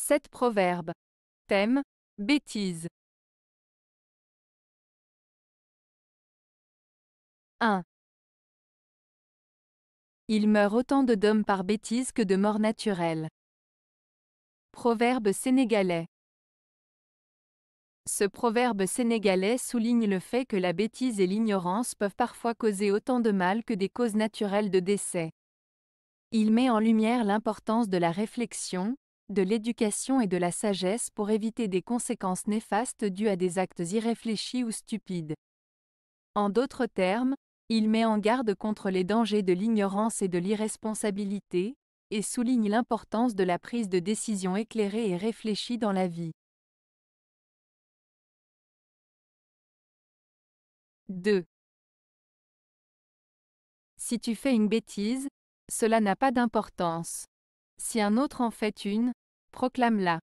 7 proverbes. Thème Bêtise. 1. Il meurt autant de d'hommes par bêtise que de morts naturelles. Proverbe sénégalais. Ce proverbe sénégalais souligne le fait que la bêtise et l'ignorance peuvent parfois causer autant de mal que des causes naturelles de décès. Il met en lumière l'importance de la réflexion, de l'éducation et de la sagesse pour éviter des conséquences néfastes dues à des actes irréfléchis ou stupides. En d'autres termes, il met en garde contre les dangers de l'ignorance et de l'irresponsabilité, et souligne l'importance de la prise de décision éclairée et réfléchie dans la vie. 2. Si tu fais une bêtise, cela n'a pas d'importance. Si un autre en fait une, Proclame-la.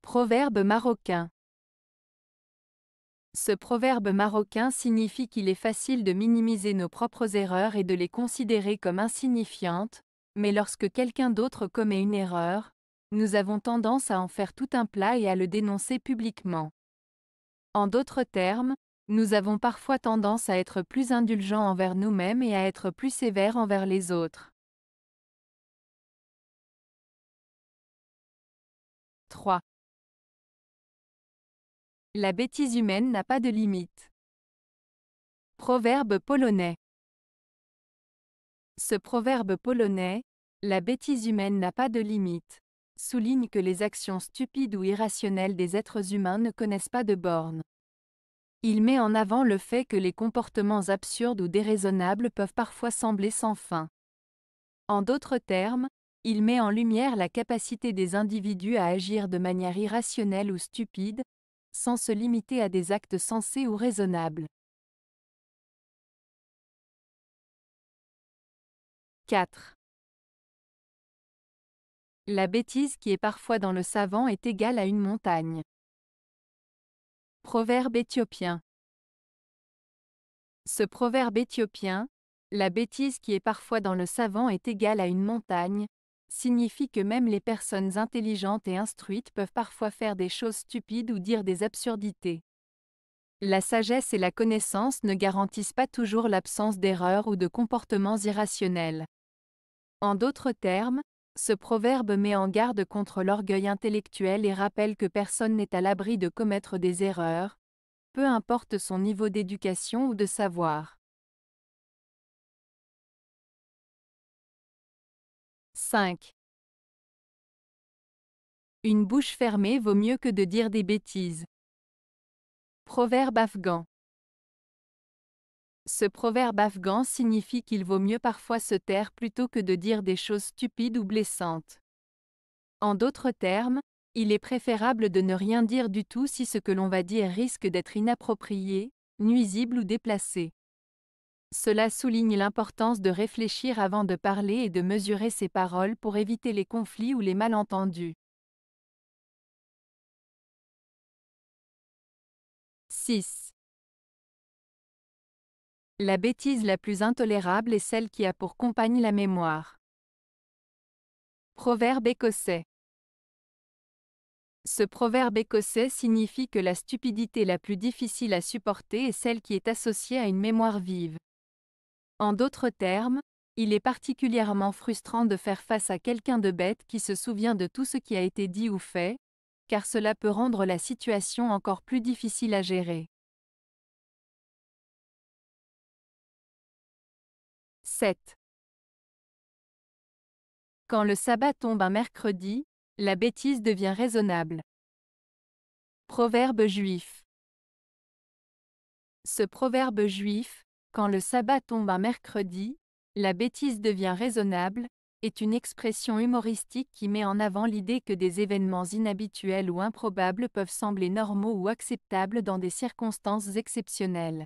Proverbe marocain. Ce proverbe marocain signifie qu'il est facile de minimiser nos propres erreurs et de les considérer comme insignifiantes, mais lorsque quelqu'un d'autre commet une erreur, nous avons tendance à en faire tout un plat et à le dénoncer publiquement. En d'autres termes, nous avons parfois tendance à être plus indulgents envers nous-mêmes et à être plus sévères envers les autres. 3. La bêtise humaine n'a pas de limite. Proverbe polonais. Ce proverbe polonais, la bêtise humaine n'a pas de limite, souligne que les actions stupides ou irrationnelles des êtres humains ne connaissent pas de bornes. Il met en avant le fait que les comportements absurdes ou déraisonnables peuvent parfois sembler sans fin. En d'autres termes, il met en lumière la capacité des individus à agir de manière irrationnelle ou stupide, sans se limiter à des actes sensés ou raisonnables. 4. La bêtise qui est parfois dans le savant est égale à une montagne. Proverbe éthiopien. Ce proverbe éthiopien, la bêtise qui est parfois dans le savant est égale à une montagne, signifie que même les personnes intelligentes et instruites peuvent parfois faire des choses stupides ou dire des absurdités. La sagesse et la connaissance ne garantissent pas toujours l'absence d'erreurs ou de comportements irrationnels. En d'autres termes, ce proverbe met en garde contre l'orgueil intellectuel et rappelle que personne n'est à l'abri de commettre des erreurs, peu importe son niveau d'éducation ou de savoir. 5. Une bouche fermée vaut mieux que de dire des bêtises. Proverbe afghan. Ce proverbe afghan signifie qu'il vaut mieux parfois se taire plutôt que de dire des choses stupides ou blessantes. En d'autres termes, il est préférable de ne rien dire du tout si ce que l'on va dire risque d'être inapproprié, nuisible ou déplacé. Cela souligne l'importance de réfléchir avant de parler et de mesurer ses paroles pour éviter les conflits ou les malentendus. 6. La bêtise la plus intolérable est celle qui a pour compagne la mémoire. Proverbe écossais. Ce proverbe écossais signifie que la stupidité la plus difficile à supporter est celle qui est associée à une mémoire vive. En d'autres termes, il est particulièrement frustrant de faire face à quelqu'un de bête qui se souvient de tout ce qui a été dit ou fait, car cela peut rendre la situation encore plus difficile à gérer. 7. Quand le sabbat tombe un mercredi, la bêtise devient raisonnable. Proverbe juif Ce proverbe juif, quand le sabbat tombe un mercredi, la bêtise devient raisonnable, est une expression humoristique qui met en avant l'idée que des événements inhabituels ou improbables peuvent sembler normaux ou acceptables dans des circonstances exceptionnelles.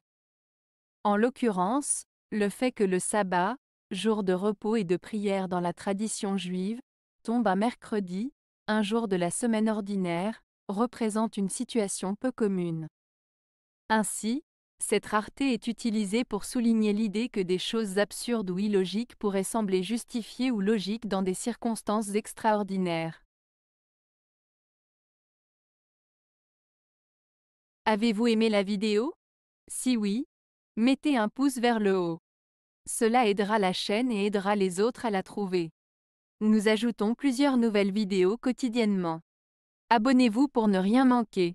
En l'occurrence, le fait que le sabbat, jour de repos et de prière dans la tradition juive, tombe un mercredi, un jour de la semaine ordinaire, représente une situation peu commune. Ainsi, cette rareté est utilisée pour souligner l'idée que des choses absurdes ou illogiques pourraient sembler justifiées ou logiques dans des circonstances extraordinaires. Avez-vous aimé la vidéo Si oui, mettez un pouce vers le haut. Cela aidera la chaîne et aidera les autres à la trouver. Nous ajoutons plusieurs nouvelles vidéos quotidiennement. Abonnez-vous pour ne rien manquer.